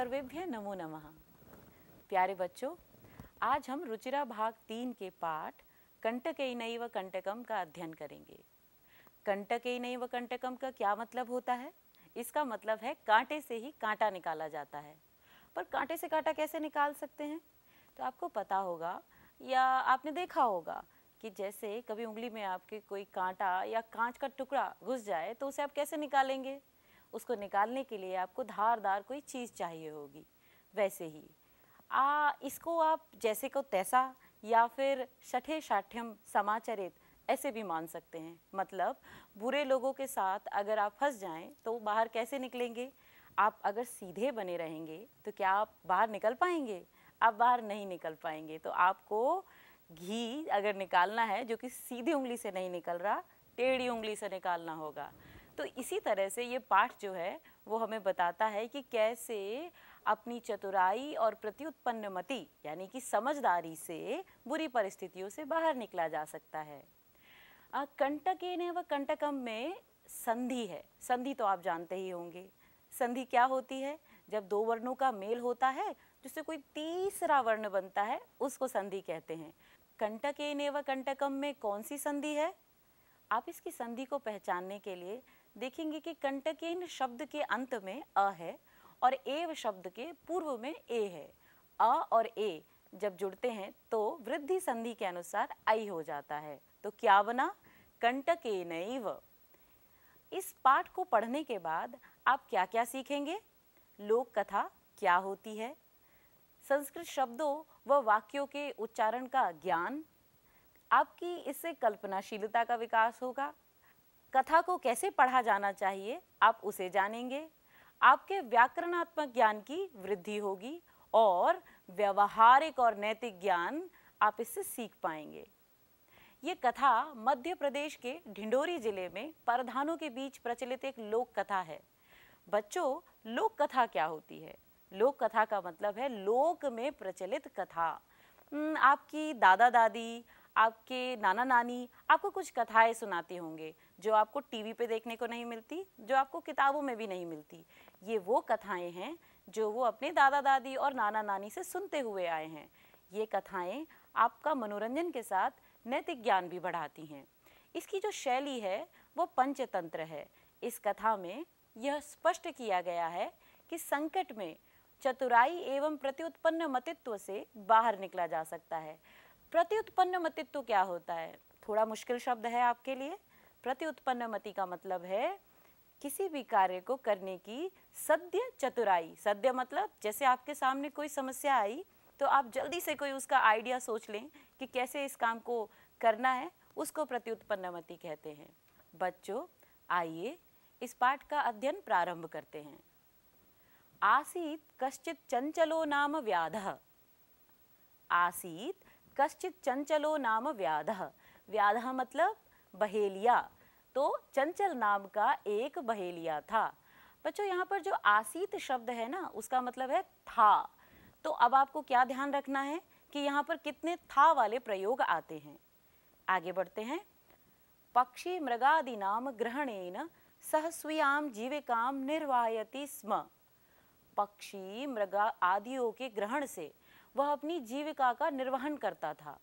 सर्वेभ्य नमो नमः प्यारे बच्चों आज हम रुचिरा भाग तीन के पाठ कंटक नैव कंटकम का अध्ययन करेंगे कंटक नैव कंटकम का क्या मतलब होता है इसका मतलब है कांटे से ही कांटा निकाला जाता है पर कांटे से कांटा कैसे निकाल सकते हैं तो आपको पता होगा या आपने देखा होगा कि जैसे कभी उंगली में आपके कोई कांटा या कांच का टुकड़ा घुस जाए तो उसे आप कैसे निकालेंगे उसको निकालने के लिए आपको धारदार कोई चीज़ चाहिए होगी वैसे ही आ इसको आप जैसे को तैसा या फिर शठे शाठ्यम समाचरित ऐसे भी मान सकते हैं मतलब बुरे लोगों के साथ अगर आप फंस जाएं तो बाहर कैसे निकलेंगे आप अगर सीधे बने रहेंगे तो क्या आप बाहर निकल पाएंगे आप बाहर नहीं निकल पाएंगे तो आपको घी अगर निकालना है जो कि सीधी उंगली से नहीं निकल रहा टेढ़ी उंगली से निकालना होगा तो इसी तरह से ये पाठ जो है वो हमें बताता है कि कैसे अपनी चतुराई और प्रत्युत्पन्न मति यानी कि समझदारी से बुरी परिस्थितियों से बाहर निकला जा सकता है कंटक ने व कंटकम में संधि है संधि तो आप जानते ही होंगे संधि क्या होती है जब दो वर्णों का मेल होता है जिससे कोई तीसरा वर्ण बनता है उसको संधि कहते हैं कंटक ने व कंटकम में कौन सी संधि है आप इसकी संधि को पहचानने के लिए देखेंगे कि कंटकेन शब्द के अंत में अ है और एव शब्द के पूर्व में ए है अ और ए जब जुड़ते हैं तो वृद्धि संधि के अनुसार आई हो जाता है तो क्या बना कंटकेन इस पाठ को पढ़ने के बाद आप क्या क्या सीखेंगे लोक कथा क्या होती है संस्कृत शब्दों व वाक्यों के उच्चारण का ज्ञान आपकी इससे कल्पनाशीलता का विकास होगा कथा को कैसे पढ़ा जाना चाहिए आप उसे जानेंगे आपके व्याकरणात्मक ज्ञान की वृद्धि होगी और व्यवहारिक और नैतिक ज्ञान आप इससे सीख पाएंगे ये कथा मध्य प्रदेश के ढिंडोरी जिले में परधानों के बीच प्रचलित एक लोक कथा है बच्चों लोक कथा क्या होती है लोक कथा का मतलब है लोक में प्रचलित कथा आपकी दादा दादी आपके नाना नानी आपको कुछ कथाएं सुनाते होंगे जो आपको टीवी पे देखने को नहीं मिलती जो आपको किताबों में भी नहीं मिलती ये वो कथाएं हैं जो वो अपने दादा दादी और नाना नानी से सुनते हुए आए हैं ये कथाएं आपका मनोरंजन के साथ नैतिक ज्ञान भी बढ़ाती हैं इसकी जो शैली है वो पंचतंत्र है इस कथा में यह स्पष्ट किया गया है कि संकट में चतुराई एवं प्रत्युत्पन्न मतित्व से बाहर निकला जा सकता है प्रत्युत्पन्न मतित्व क्या होता है थोड़ा मुश्किल शब्द है आपके लिए मति का मतलब है किसी भी कार्य को करने की सद्य चतुराई सद्य मतलब जैसे आपके सामने कोई समस्या आई तो आप जल्दी से कोई उसका आइडिया सोच लें कि कैसे इस काम को करना है उसको मति कहते हैं बच्चों आइए इस पाठ का अध्ययन प्रारंभ करते हैं आसीत कश्चित चंचलो नाम व्याध आसीत कश्चित चंचलो नाम व्याध व्याध मतलब बहेलिया तो चंचल नाम का एक बहेलिया था बच्चों यहाँ पर जो आसीत शब्द है ना उसका मतलब है था तो अब आपको क्या ध्यान रखना है कि यहाँ पर कितने था वाले प्रयोग आते हैं आगे बढ़ते हैं पक्षी नाम ग्रहणेन सह स्वीयाम जीविकाम निर्वायती स्म पक्षी मृगा आदियों के ग्रहण से वह अपनी जीविका का निर्वहन करता था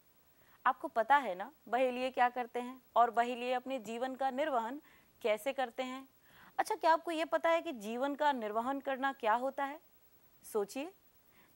आपको पता है ना बहेलिए क्या करते हैं और बहेलिए अपने जीवन का निर्वहन कैसे करते हैं अच्छा क्या आपको ये पता है कि जीवन का निर्वहन करना क्या होता है सोचिए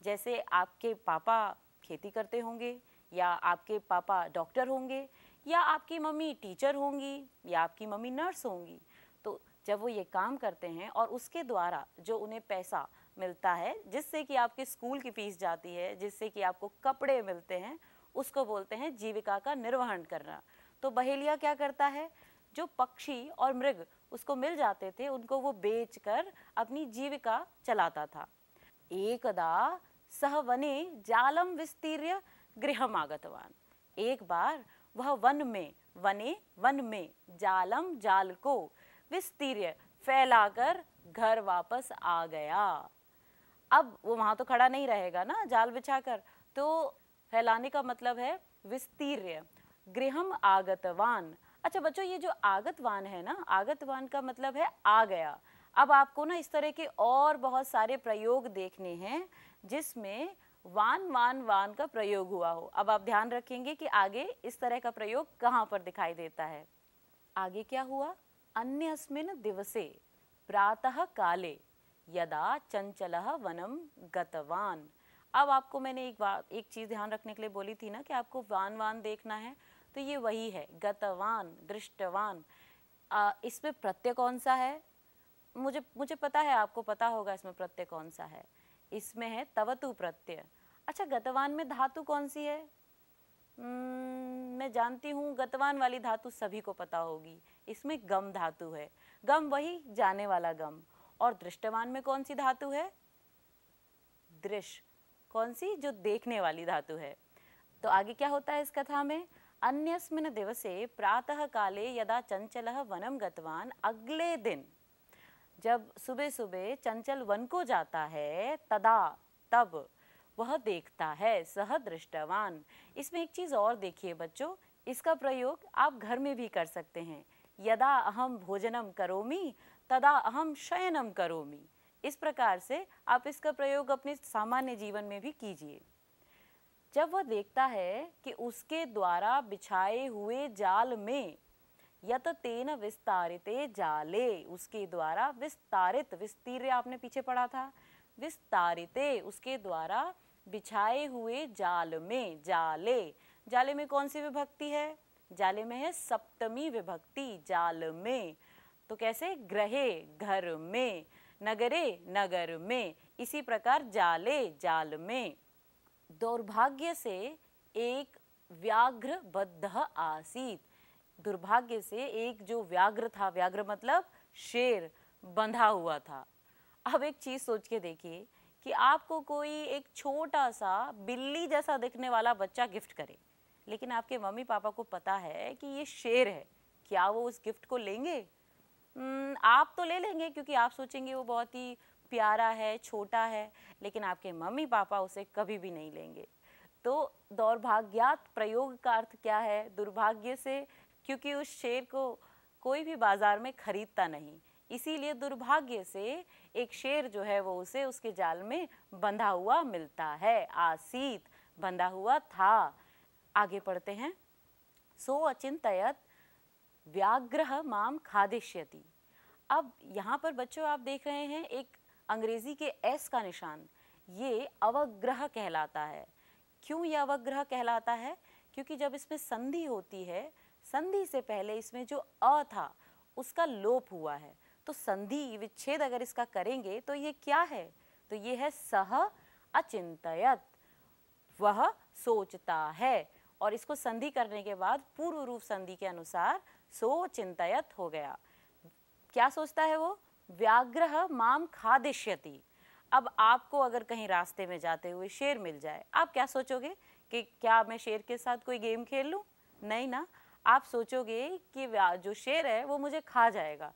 जैसे आपके पापा खेती करते होंगे या आपके पापा डॉक्टर होंगे या आपकी मम्मी टीचर होंगी या आपकी मम्मी नर्स होंगी तो जब वो ये काम करते हैं और उसके द्वारा जो उन्हें पैसा मिलता है जिससे कि आपके स्कूल की फ़ीस जाती है जिससे कि आपको कपड़े मिलते हैं उसको बोलते हैं जीविका का निर्वहन करना तो बहेलिया क्या करता है जो पक्षी और मृग उसको मिल जाते थे उनको वो बेचकर अपनी जीविका चलाता था एकदा सह वने जालम विस्तीर्य गृहम आगतवान एक बार वह वन में वने वन में जालम जाल को विस्तीर्य फैलाकर घर वापस आ गया अब वो वहां तो खड़ा नहीं रहेगा ना जाल बिछाकर तो फैलाने का मतलब है विस्तीर्य गृहम आगतवान अच्छा बच्चों ये जो आगतवान है ना आगतवान का मतलब है आ गया अब आपको ना इस तरह के और बहुत सारे प्रयोग देखने हैं जिसमें वान वान वान का प्रयोग हुआ हो अब आप ध्यान रखेंगे कि आगे इस तरह का प्रयोग कहाँ पर दिखाई देता है आगे क्या हुआ अन्य अस्मिन दिवसे प्रातः काले यदा चंचल वनम गतवान अब आपको मैंने एक बात एक चीज़ ध्यान रखने के लिए बोली थी ना कि आपको वान वान देखना है तो ये वही है गतवान दृष्टवान इसमें प्रत्यय कौन सा है मुझे मुझे पता है आपको पता होगा इसमें प्रत्यय कौन सा है इसमें है तवतु प्रत्यय अच्छा गतवान में धातु कौन सी है हम्म, मैं जानती हूँ गतवान वाली धातु सभी को पता होगी इसमें गम धातु है गम वही जाने वाला गम और दृष्टवान में कौन सी धातु है दृश्य कौन सी जो देखने वाली धातु है तो आगे क्या होता है इस कथा में अन्यस्मिन दिवसे प्रातः काले यदा चंचल वनम गतवान अगले दिन जब सुबह सुबह चंचल वन को जाता है तदा तब वह देखता है सह दृष्टवान इसमें एक चीज़ और देखिए बच्चों इसका प्रयोग आप घर में भी कर सकते हैं यदा अहम भोजनम करोमी तदा अहम शयनम करोमी इस प्रकार से आप इसका प्रयोग अपने सामान्य जीवन में भी कीजिए जब वह देखता है कि उसके द्वारा बिछाए हुए जाल में यत तेन विस्तारित जाले उसके द्वारा विस्तारित विस्तीर्य आपने पीछे पढ़ा था विस्तारित उसके द्वारा बिछाए हुए जाल में जाले जाले में कौन सी विभक्ति है जाले में है सप्तमी विभक्ति जाल में तो कैसे ग्रहे घर में नगरे नगर में इसी प्रकार जाले जाल में दौर्भाग्य से एक व्याघ्र बद्ध आसीत दुर्भाग्य से एक जो व्याघ्र था व्याघ्र मतलब शेर बंधा हुआ था अब एक चीज़ सोच के देखिए कि आपको कोई एक छोटा सा बिल्ली जैसा दिखने वाला बच्चा गिफ्ट करे लेकिन आपके मम्मी पापा को पता है कि ये शेर है क्या वो उस गिफ्ट को लेंगे हम्म, आप तो ले लेंगे क्योंकि आप सोचेंगे वो बहुत ही प्यारा है छोटा है लेकिन आपके मम्मी पापा उसे कभी भी नहीं लेंगे तो दौर्भाग्यात प्रयोग का अर्थ क्या है दुर्भाग्य से क्योंकि उस शेर को कोई भी बाज़ार में खरीदता नहीं इसीलिए दुर्भाग्य से एक शेर जो है वो उसे उसके जाल में बंधा हुआ मिलता है आसीत बंधा हुआ था आगे पढ़ते हैं सो अचिंतयत व्याग्रह माम खादिष्यति अब यहाँ पर बच्चों आप देख रहे हैं एक अंग्रेज़ी के एस का निशान ये अवग्रह कहलाता है क्यों ये अवग्रह कहलाता है क्योंकि जब इसमें संधि होती है संधि से पहले इसमें जो अ था उसका लोप हुआ है तो संधि विच्छेद अगर इसका करेंगे तो ये क्या है तो ये है सह अचिंतयत वह सोचता है और इसको संधि करने के बाद पूर्व रूप संधि के अनुसार सो चिंतित हो गया क्या सोचता है वो व्याग्रह माम खादिष्यति अब आपको अगर कहीं रास्ते में जाते हुए शेर मिल जाए आप क्या सोचोगे कि क्या मैं शेर के साथ कोई गेम खेल लूँ नहीं ना आप सोचोगे कि जो शेर है वो मुझे खा जाएगा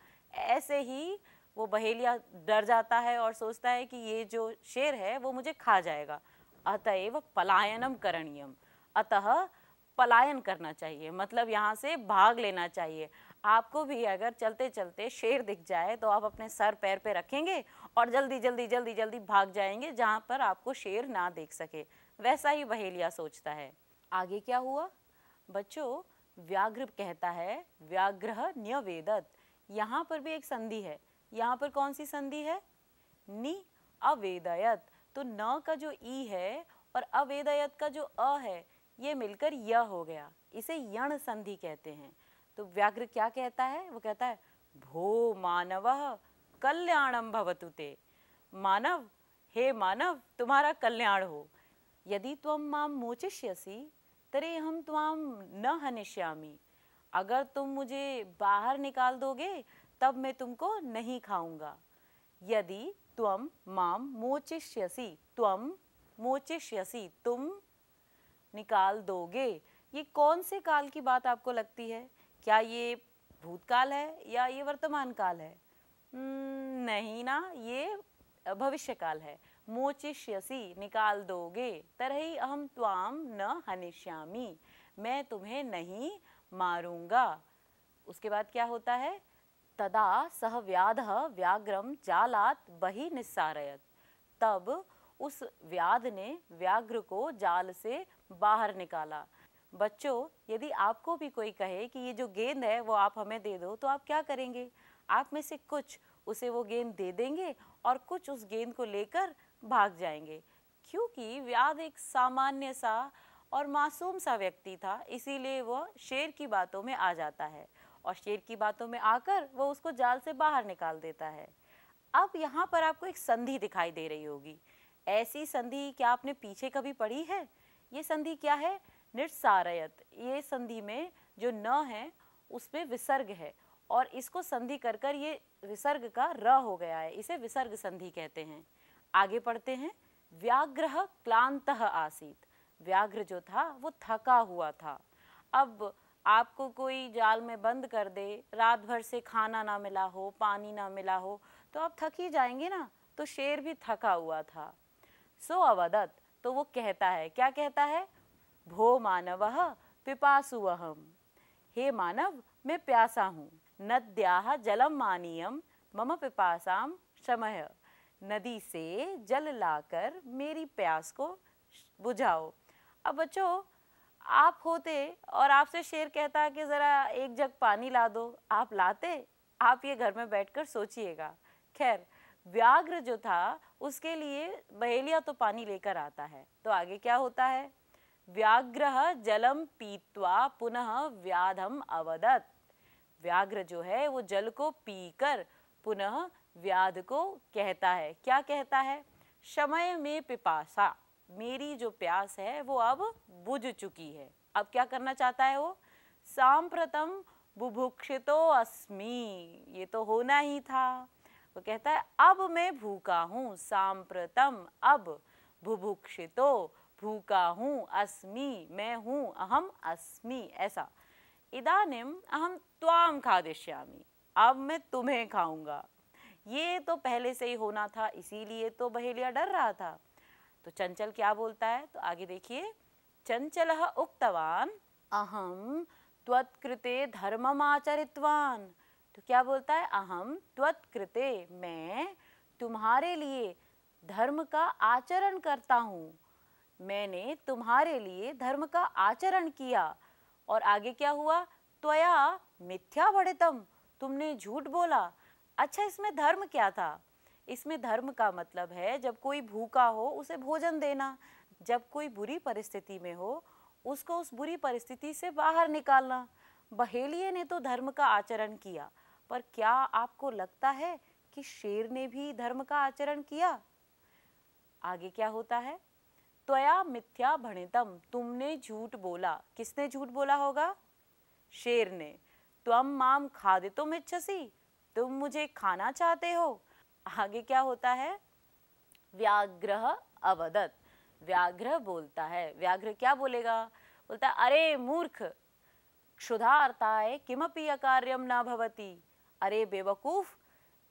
ऐसे ही वो बहेलिया डर जाता है और सोचता है कि ये जो शेर है वो मुझे खा जाएगा अतएव पलायनम करणीयम अतः पलायन करना चाहिए मतलब यहाँ से भाग लेना चाहिए आपको भी अगर चलते चलते शेर दिख जाए तो आप अपने सर पैर पे रखेंगे और जल्दी जल्दी जल्दी जल्दी भाग जाएंगे जहाँ पर आपको शेर ना देख सके वैसा ही बहेलिया सोचता है आगे क्या हुआ बच्चों व्याघ्र कहता है व्याघ्र न्यवेदत यहाँ पर भी एक संधि है यहाँ पर कौन सी संधि है नि अवेदयत तो न का जो ई है और अवेदयत का जो अ है ये मिलकर य हो गया इसे यण संधि कहते हैं तो व्याघ्र क्या कहता है वो कहता है भो मानव कल्याणम भवतु ते मानव हे मानव तुम्हारा कल्याण हो यदि तुम माम मोचिष्यसी तरे हम तुम न हनिष्यामी अगर तुम मुझे बाहर निकाल दोगे तब मैं तुमको नहीं खाऊंगा यदि तुम माम मोचिष्यसी तुम मोचिष्यसी तुम निकाल दोगे ये कौन से काल की बात आपको लगती है क्या ये भूतकाल है या ये वर्तमान काल है हम्म, नहीं ना ये भविष्य काल है मोचिष्यसी निकाल दोगे तरही अहम त्वाम न हनिष्यामी मैं तुम्हें नहीं मारूंगा उसके बाद क्या होता है तदा सह व्याध व्याग्रम जालात बही निस्सारयत तब उस व्याध ने व्याघ्र को जाल से बाहर निकाला बच्चों यदि आपको भी कोई कहे कि ये जो गेंद है वो आप हमें दे दो तो आप क्या करेंगे आप में से कुछ उसे वो गेंद दे देंगे और कुछ उस गेंद को लेकर भाग जाएंगे क्योंकि व्याध एक सामान्य सा और मासूम सा व्यक्ति था इसीलिए वह शेर की बातों में आ जाता है और शेर की बातों में आकर वो उसको जाल से बाहर निकाल देता है अब यहाँ पर आपको एक संधि दिखाई दे रही होगी ऐसी संधि क्या आपने पीछे कभी पढ़ी है ये संधि क्या है निर्सारयत ये संधि में जो न है उसमें विसर्ग है और इसको संधि कर कर ये विसर्ग का र हो गया है इसे विसर्ग संधि कहते हैं आगे पढ़ते हैं व्याघ्र क्लांत आसीत व्याघ्र जो था वो थका हुआ था अब आपको कोई जाल में बंद कर दे रात भर से खाना ना मिला हो पानी ना मिला हो तो आप थक ही जाएंगे ना तो शेर भी थका हुआ था सो अवदत तो वो कहता है क्या कहता है भो मानव पिपासु अहम हे मानव मैं प्यासा हूँ नद्या जलम मानियम मम पिपासा शमय नदी से जल लाकर मेरी प्यास को बुझाओ अब बच्चों आप होते और आपसे शेर कहता कि ज़रा एक जग पानी ला दो आप लाते आप ये घर में बैठकर सोचिएगा खैर व्याघ्र जो था उसके लिए बहेलिया तो पानी लेकर आता है तो आगे क्या होता है व्याघ्र जलम पीतवा पुनः व्याधम अवदत व्याघ्र जो है वो जल को पीकर पुनः व्याध को कहता है क्या कहता है समय में पिपासा मेरी जो प्यास है वो अब बुझ चुकी है अब क्या करना चाहता है वो सांप्रतम बुभुक्षितो अस्मि ये तो होना ही था वो कहता है अब मैं भूखा हूँ सांप्रतम अब भुभुक्षितो भूखा हूँ अस्मि मैं हूँ अहम अस्मि ऐसा इदानिम अहम त्वाम खादिष्यामि अब मैं तुम्हें खाऊंगा ये तो पहले से ही होना था इसीलिए तो बहेलिया डर रहा था तो चंचल क्या बोलता है तो आगे देखिए चंचल उक्तवान अहम त्वत्कृते धर्ममाचरितवान तो क्या बोलता है अहम त्वत्कृते मैं तुम्हारे लिए धर्म का आचरण करता हूँ मैंने तुम्हारे लिए धर्म का आचरण किया और आगे क्या हुआ त्वया मिथ्या भड़ितम तुमने झूठ बोला अच्छा इसमें धर्म क्या था इसमें धर्म का मतलब है जब कोई भूखा हो उसे भोजन देना जब कोई बुरी परिस्थिति में हो उसको उस बुरी परिस्थिति से बाहर निकालना बहेलिए ने तो धर्म का आचरण किया पर क्या आपको लगता है कि शेर ने भी धर्म का आचरण किया आगे क्या होता है त्वया मिथ्या भणितम तुमने झूठ बोला किसने झूठ बोला होगा शेर ने त्वम माम तुम इच्छसी तुम मुझे खाना चाहते हो आगे क्या होता है व्याघ्र अवदत व्याघ्र बोलता है व्याघ्र क्या बोलेगा बोलता है अरे मूर्ख क्षुधार्थाय किमपि अकार्यम ना भवती अरे बेवकूफ़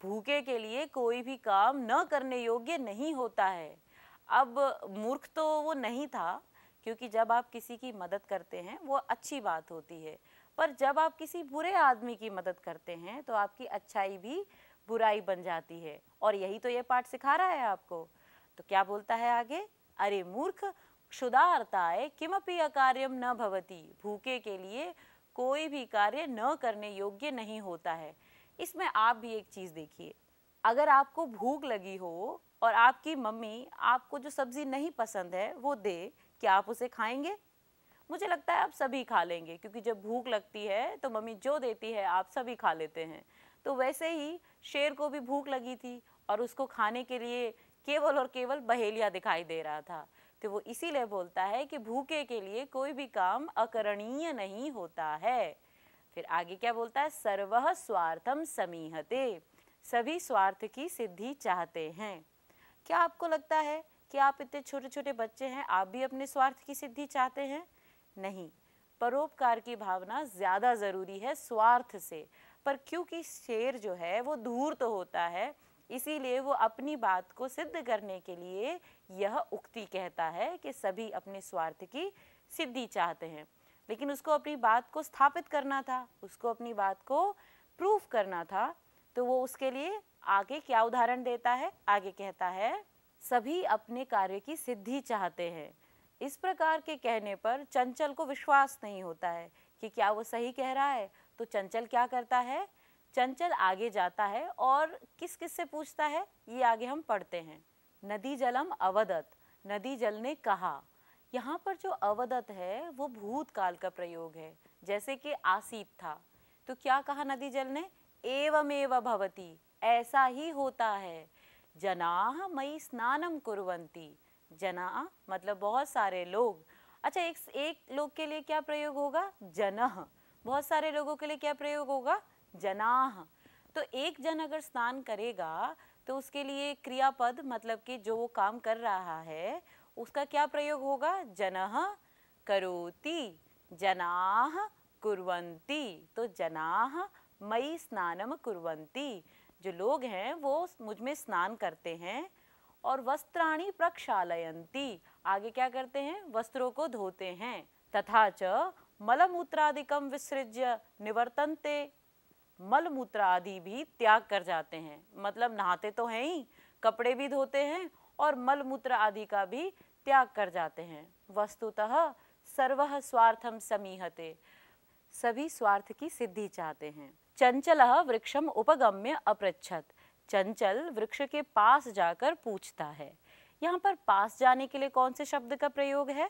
भूखे के लिए कोई भी काम न करने योग्य नहीं होता है अब मूर्ख तो वो नहीं था क्योंकि जब आप किसी की मदद करते हैं वो अच्छी बात होती है पर जब आप किसी बुरे आदमी की मदद करते हैं तो आपकी अच्छाई भी बुराई बन जाती है और यही तो ये पाठ सिखा रहा है आपको तो क्या बोलता है आगे अरे मूर्ख किम किमपि अकार्यम न भवती भूखे के लिए कोई भी कार्य न करने योग्य नहीं होता है इसमें आप भी एक चीज़ देखिए अगर आपको भूख लगी हो और आपकी मम्मी आपको जो सब्ज़ी नहीं पसंद है वो दे क्या आप उसे खाएंगे मुझे लगता है आप सभी खा लेंगे क्योंकि जब भूख लगती है तो मम्मी जो देती है आप सभी खा लेते हैं तो वैसे ही शेर को भी भूख लगी थी और उसको खाने के लिए केवल और केवल बहेलिया दिखाई दे रहा था तो वो इसीलिए बोलता है कि भूखे के लिए कोई भी काम अकरणीय नहीं होता है फिर आगे क्या बोलता है सर्व स्वार्थम समीहते सभी स्वार्थ की सिद्धि चाहते हैं क्या आपको लगता है कि आप इतने छोटे छोटे बच्चे हैं आप भी अपने स्वार्थ की सिद्धि चाहते हैं नहीं परोपकार की भावना ज़्यादा ज़रूरी है स्वार्थ से पर क्योंकि शेर जो है वो धूर्त तो होता है इसीलिए वो अपनी बात को सिद्ध करने के लिए यह उक्ति कहता है कि सभी अपने स्वार्थ की सिद्धि चाहते हैं लेकिन उसको अपनी बात को स्थापित करना था उसको अपनी बात को प्रूफ करना था तो वो उसके लिए आगे क्या उदाहरण देता है आगे कहता है सभी अपने कार्य की सिद्धि चाहते हैं इस प्रकार के कहने पर चंचल को विश्वास नहीं होता है कि क्या वो सही कह रहा है तो चंचल क्या करता है चंचल आगे जाता है और किस किस से पूछता है ये आगे हम पढ़ते हैं नदी जलम अवदत नदी जल ने कहा यहाँ पर जो अवदत है वो भूतकाल का प्रयोग है जैसे कि आसीत था तो क्या कहा नदी जल ने एवमेव भवती ऐसा ही होता है जनाह मई स्नानम कुरवंती जना मतलब बहुत सारे लोग अच्छा एक एक लोग के लिए क्या प्रयोग होगा जनह बहुत सारे लोगों के लिए क्या प्रयोग होगा जनाह तो एक जन अगर स्नान करेगा तो उसके लिए क्रियापद मतलब कि जो वो काम कर रहा है उसका क्या प्रयोग होगा जनह करोति जनाह कुरवंती तो जनाह मई स्नानम कुरवंती जो लोग हैं वो मुझ में स्नान करते हैं और वस्त्राणी प्रक्षालयंती आगे क्या करते हैं वस्त्रों को धोते हैं तथा च मलमूत्रादिकम विसृज्य निवर्तनते मलमूत्र आदि भी त्याग कर जाते हैं मतलब नहाते तो हैं ही कपड़े भी धोते हैं और मलमूत्र आदि का भी त्याग कर जाते हैं वस्तुतः सर्व स्वार्थम समीहते सभी स्वार्थ की सिद्धि चाहते हैं चंचल वृक्षम उपगम्य अप्रच्छत चंचल वृक्ष के पास जाकर पूछता है यहाँ पर पास जाने के लिए कौन से शब्द का प्रयोग है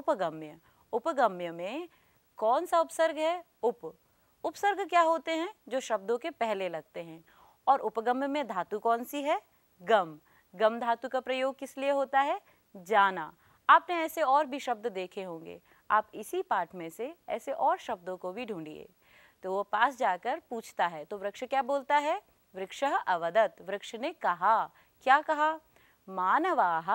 उपगम्य उपगम्य में कौन सा उपसर्ग है उप उपसर्ग क्या होते हैं जो शब्दों के पहले लगते हैं और उपगम्य में धातु कौन सी है गम गम धातु का प्रयोग किस लिए होता है जाना आपने ऐसे और भी शब्द देखे होंगे आप इसी पाठ में से ऐसे और शब्दों को भी ढूंढिए तो वो पास जाकर पूछता है तो वृक्ष क्या बोलता है वृक्ष अवदत वृक्ष ने कहा क्या कहा मानवाह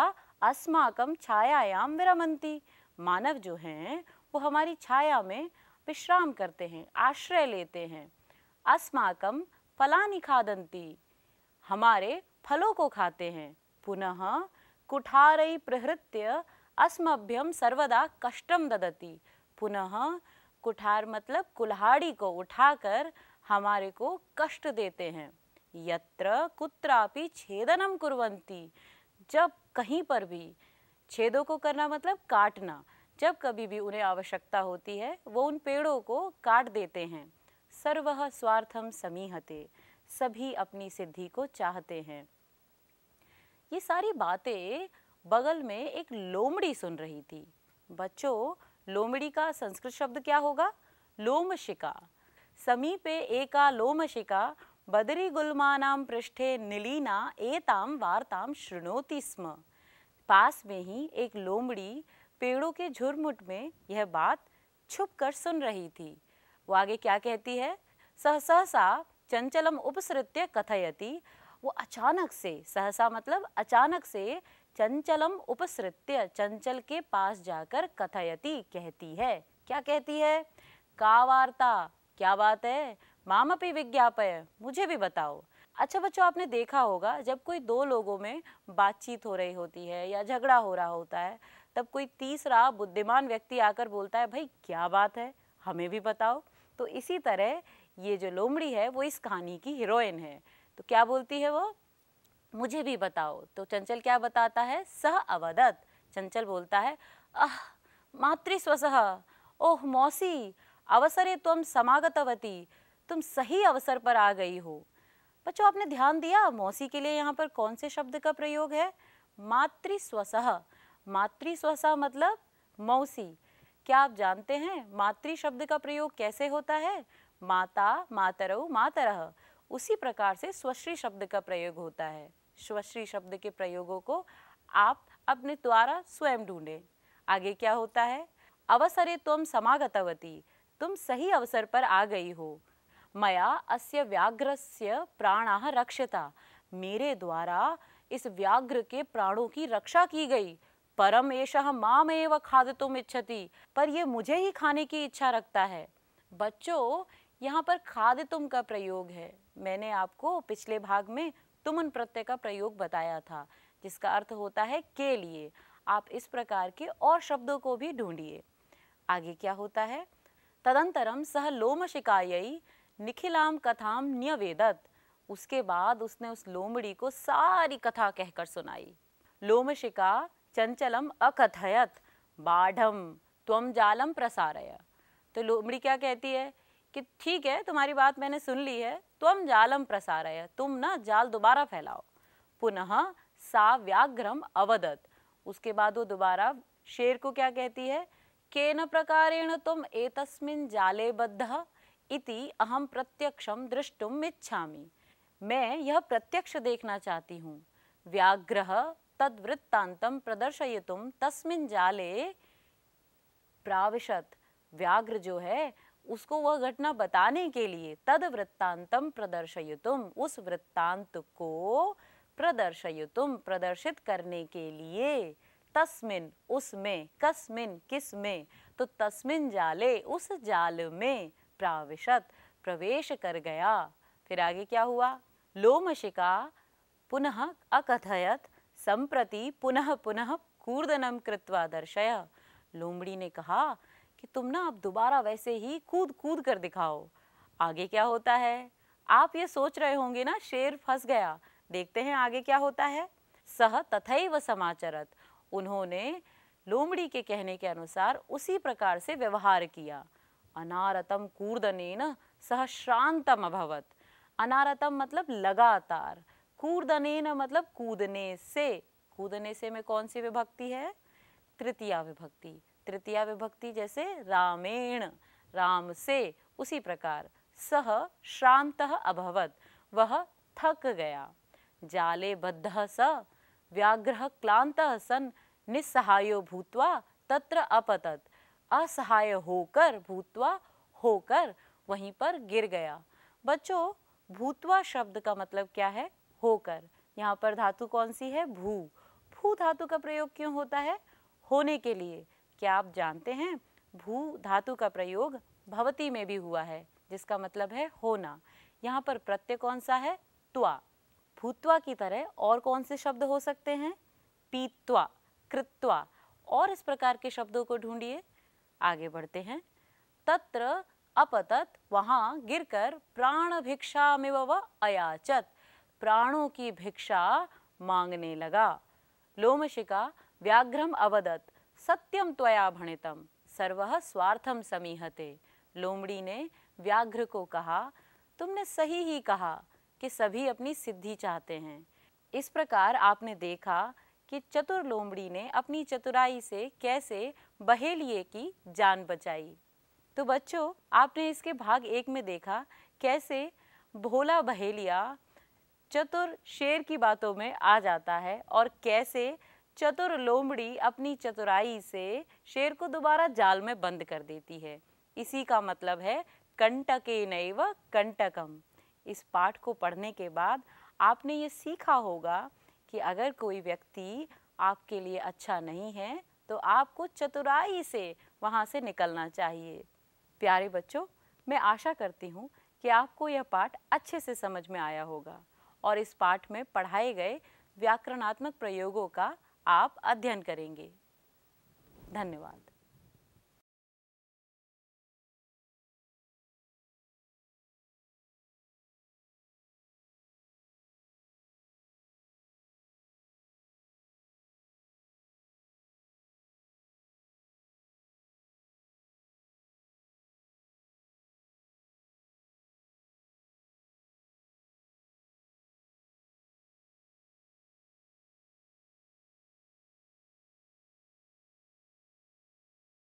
अस्माकम छायाम विरमंती मानव जो हैं वो हमारी छाया में विश्राम करते हैं आश्रय लेते हैं अस्माकम फलानी खादंती हमारे फलों को खाते हैं पुनः कुठारई प्रहृत्य अस्मभ्यम सर्वदा कष्टम ददती पुनः कुठार मतलब कुल्हाड़ी को उठाकर हमारे को कष्ट देते हैं यत्र कुत्रापि छेदनम कुरवंती जब कहीं पर भी छेदों को करना मतलब काटना जब कभी भी उन्हें आवश्यकता होती है वो उन पेड़ों को काट देते हैं सर्व स्वार्थम समीहते सभी अपनी सिद्धि को चाहते हैं ये सारी बातें बगल में एक लोमड़ी सुन रही थी बच्चों लोमड़ी का संस्कृत शब्द क्या होगा लोमशिका समीपे एका लोमशिका बदरी गुलमानाम पृष्ठे निलीना एताम वार्ताम शृणोति स्म पास में ही एक लोमड़ी पेड़ों के झुरमुट में यह बात छुप कर सुन रही थी वो आगे क्या कहती है सहसहसा चंचलम उपसृत्य कथयति वो अचानक से सहसा मतलब अचानक से चंचलम उपसृत्य चंचल के पास जाकर कथयति कहती है क्या कहती है का वार्ता क्या बात है मामपि विज्ञापय मुझे भी बताओ अच्छा बच्चों आपने देखा होगा जब कोई दो लोगों में बातचीत हो रही होती है या झगड़ा हो रहा होता है तब कोई तीसरा बुद्धिमान व्यक्ति आकर बोलता है भाई क्या बात है हमें भी बताओ तो इसी तरह ये जो लोमड़ी है वो इस कहानी की हीरोइन है तो क्या बोलती है वो मुझे भी बताओ तो चंचल क्या बताता है सह अवदत चंचल बोलता है अह मातृस्वसह ओह मौसी अवसरे तुम समागतवती तुम सही अवसर पर आ गई हो बच्चों आपने ध्यान दिया मौसी के लिए यहाँ पर कौन से शब्द का प्रयोग है मातृस्वसह मातृस्वसह मतलब मौसी क्या आप जानते हैं मातृ शब्द का प्रयोग कैसे होता है माता मातरऊ मातरह उसी प्रकार से स्वश्री शब्द का प्रयोग होता है स्वश्री शब्द के प्रयोगों को आप अपने द्वारा स्वयं ढूंढें आगे क्या होता है अवसरे तुम समागतवती तुम सही अवसर पर आ गई हो मया अस्य व्याघ्रस्य प्राण रक्षता मेरे द्वारा इस व्याघ्र के प्राणों की रक्षा की गई परम एश माम एव तुम इच्छति पर यह मुझे ही खाने की इच्छा रखता है बच्चों यहाँ पर खाद तुम का प्रयोग है मैंने आपको पिछले भाग में तुमन प्रत्यय का प्रयोग बताया था जिसका अर्थ होता है के लिए आप इस प्रकार के और शब्दों को भी ढूंढिए आगे क्या होता है तदंतरम सह लोम शिकायई निखिलाम कथाम न्यवेदत उसके बाद उसने उस लोमड़ी को सारी कथा कहकर सुनाई लोम शिका चंचलम अकथयत बाढ़म त्वम जालम प्रसारय तो लोमड़ी क्या कहती है कि ठीक है तुम्हारी बात मैंने सुन ली है तुम जालम है तुम ना जाल दोबारा फैलाओ पुनः सा व्याघ्रम अवदत उसके बाद वो दोबारा शेर को क्या कहती है केन प्रकारेण तुम एतस्मिन जाले बद्ध इति अहम प्रत्यक्षम दृष्टुम इच्छा मैं यह प्रत्यक्ष देखना चाहती हूँ व्याघ्र तद्वृत्तांतम तुम तस्मिन जाले प्राविशत व्याघ्र जो है उसको वह घटना बताने के लिए तद वृत्तांतम प्रदर्शयुतुम उस वृत्तांत को प्रदर्शयुतुम प्रदर्शित करने के लिए तस्मिन उसमें कस्मिन किस में तो तस्मिन जाले उस जाल में प्राविशत प्रवेश कर गया फिर आगे क्या हुआ लोमशिका पुनः अकथयत संप्रति पुनः पुनः कूर्दनम कृत्वा दर्शय लोमड़ी ने कहा कि तुम ना अब दोबारा वैसे ही कूद कूद कर दिखाओ आगे क्या होता है आप ये सोच रहे होंगे ना शेर फंस गया देखते हैं आगे क्या होता है सह व समाचरत उन्होंने लोमड़ी के कहने के अनुसार उसी प्रकार से व्यवहार किया अनारतम कूर्दने न सह श्रांतम अभवत अनारतम मतलब लगातार कूर्दने न मतलब कूदने से कूदने से में कौन सी विभक्ति है तृतीया विभक्ति तृतीया विभक्ति जैसे रामेण राम से उसी प्रकार सह श्रांत अभवत वह थक गया जाले बद्ध स व्याघ्र क्लांत सन निस्सहायो भूतवा तत्र अपतत असहाय होकर भूतवा होकर वहीं पर गिर गया बच्चों भूतवा शब्द का मतलब क्या है होकर यहाँ पर धातु कौन सी है भू भू धातु का प्रयोग क्यों होता है होने के लिए क्या आप जानते हैं भू धातु का प्रयोग भवती में भी हुआ है जिसका मतलब है होना यहाँ पर प्रत्यय कौन सा है त्वा भूत्वा की तरह और कौन से शब्द हो सकते हैं पीत्वा कृत्वा और इस प्रकार के शब्दों को ढूंढिए आगे बढ़ते हैं तत्र अपतत वहाँ गिरकर प्राण भिक्षा में व अयाचत प्राणों की भिक्षा मांगने लगा लोमशिका व्याघ्रम अवदत सत्यम त्वया भणितम सर्व स्वार्थम समीहते लोमड़ी ने व्याघ्र को कहा तुमने सही ही कहा कि सभी अपनी सिद्धि चाहते हैं इस प्रकार आपने देखा कि चतुर लोमड़ी ने अपनी चतुराई से कैसे बहेलिए की जान बचाई तो बच्चों आपने इसके भाग एक में देखा कैसे भोला बहेलिया चतुर शेर की बातों में आ जाता है और कैसे चतुर लोमड़ी अपनी चतुराई से शेर को दोबारा जाल में बंद कर देती है इसी का मतलब है कंटके नैव कंटकम इस पाठ को पढ़ने के बाद आपने ये सीखा होगा कि अगर कोई व्यक्ति आपके लिए अच्छा नहीं है तो आपको चतुराई से वहाँ से निकलना चाहिए प्यारे बच्चों मैं आशा करती हूँ कि आपको यह पाठ अच्छे से समझ में आया होगा और इस पाठ में पढ़ाए गए व्याकरणात्मक प्रयोगों का आप अध्ययन करेंगे धन्यवाद